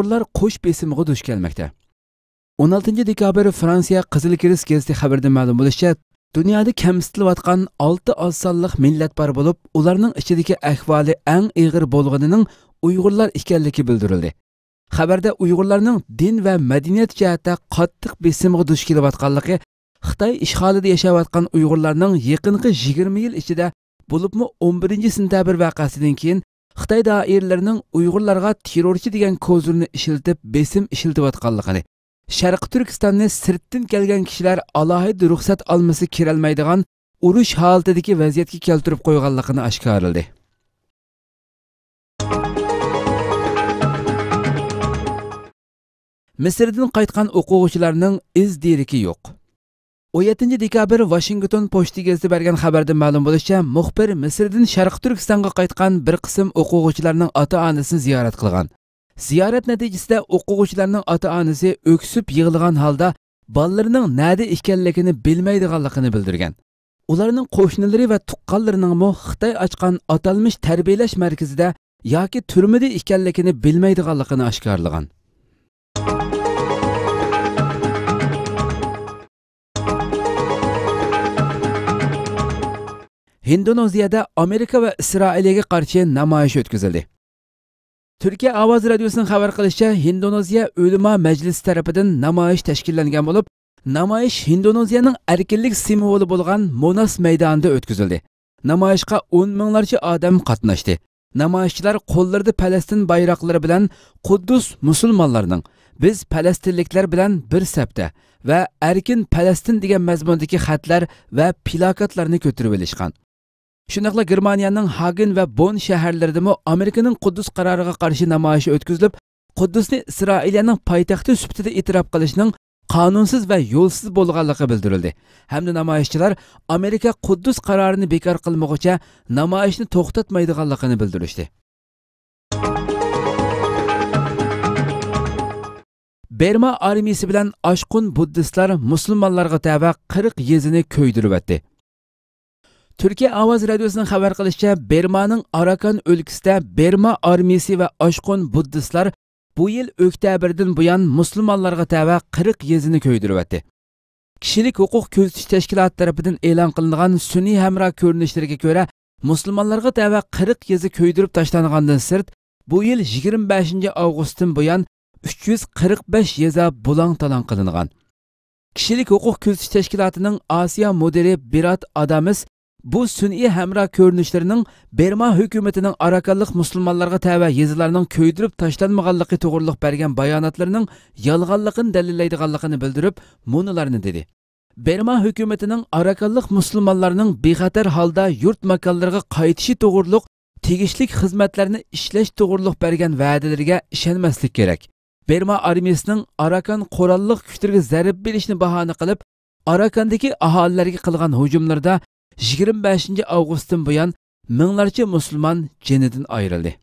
uyg'urlar qo'sh besimig'a duch kelmoqda o'n oltinchi dekabr fransiya qizil kiris gazeti xabarida ma'lum bo'lishicha dunyoda kamsitilayotgan olti oz sonliq millat bor bo'lib ularning ichidagi ahvoli eng ig'ir bo'lganining uyg'urlar ekanligi bildirildi xabarda uyg'urlarning din va madaniyat jihatda qattiq besimga duch kelayotganligi xitoy ishg'olida yashayotgan uyg'urlarning yaqinqi yigirma yil ichida bo'libmi o'n birinchi sentabr vaqasidan keyin xitoy doiralarining uyg'urlarga terrorchi degan kozilni ishiltib besim ishiltiyotganligini sharqi turkistonni sirtdan kelgan kishilar alohida ruxsat olmasa kirolmaydigan urush holatidagi vaziyatga keltirib qo'yganligini oshkorildi misrdan qaytgan o'quvchilarning iz deriki yo'q 17 dekabr Washington gazeti bergan xabarda ma'lum bo'lishicha, muxbir Misrdan Sharq Turkistonga qaytgan bir qism o'quvchilarning ota-onasini ziyorat qilgan. Ziyorat natijasida o'quvchilarning ota-onasi o'ksib yig'lagan holda ballarning nadi ekanligini bilmaydiganligini bildirgan. Ularning qo'shnilari va tuqqanlarining mo Xitoy ochgan atalmish tarbiyalash markazida yoki turmada ekanligini bilmaydiganligini oshkorlagan. Indoneziyada Amerika va Isroilga qarshi namoyish o'tkazildi. Turkiya Ovoz radiosining xabar qilishicha, Indoneziya Ulamo majlisi tomonidan namoyish tashkillangan bo'lib, namoyish Indoneziyaning erkinlik simvoli bo'lgan Monas maydonida o'tkazildi. Namoyishga 10 minglarcha odam qatnashdi. Namoyishchilar qo'llarida Falastin bayroqlari bilan Quddus musulmonlarining biz falastinliklar bilan bir safda va erkin Falastin degan mazmundagi xatlar va plakatlarni ko'tarib olishgan. shundoqla germaniyaning hagen va bon shaharlaridami amerikaning quddus qaroriga qarshi namoyishi o'tkazilib quddusni isroiliyaning poytaxti sifatida e'tirof qilishning qonunsiz va yo'lsiz bo'lganligi bildirildi hamda namoyishchilar amerika quddus qarorini bekor qilmoqcha namoyishni to'xtatmaydiganligini bildirishdi berma armiyasi bilan oshqun buddistlar musulmonlarga tava 40 yezini ko'ydirib o'tdi turkiya ovoz radiosining xabar qilishicha bermaning arakan o'lkasida berma armiyasi va oshqun buddistlar bu yil o'ktabrdan buyon musulmonlarga tava 40 yezini ko'ydiryapti kishilik huquq ko'zitish tashkiloti tarafidan e'lon qilingan sun'iy hamra ko'rinishlariga ko'ra musulmonlarga tava 40 yezi ko'ydirib tashlangandan sirt bu yil 25. beshinchi avgustdan buyon uch yuz qirq besh yeza bulang talon qilingan kishilik huquq ko'zitish tashkilotining osiyo mudiri birat adamis bu sun'iy hamra ko'rinishlarining berma hukumatining arakanlik musulmonlarga tava yezilarning ko'ydirib tashlanmaganligi to'g'riliq bergan bayonotlarining yolg'onligini dalillaydiganligini bildirib munolarni dedi berma hukumatining arakanlik musulmonlarning bexatar holda yurt makonlariga qaytishi to'g'riliq tegishlik xizmatlarni ishlash to'g'riliq bergan va'dalarga ishonmaslik kerak berma armiyasining arakan qurolliq kuchlarga zarb berishni bahona qilib arakandagi aholilarga qilgan hujumlarda 25 августтан буян мыңларча мусульман жэнидин айрылды.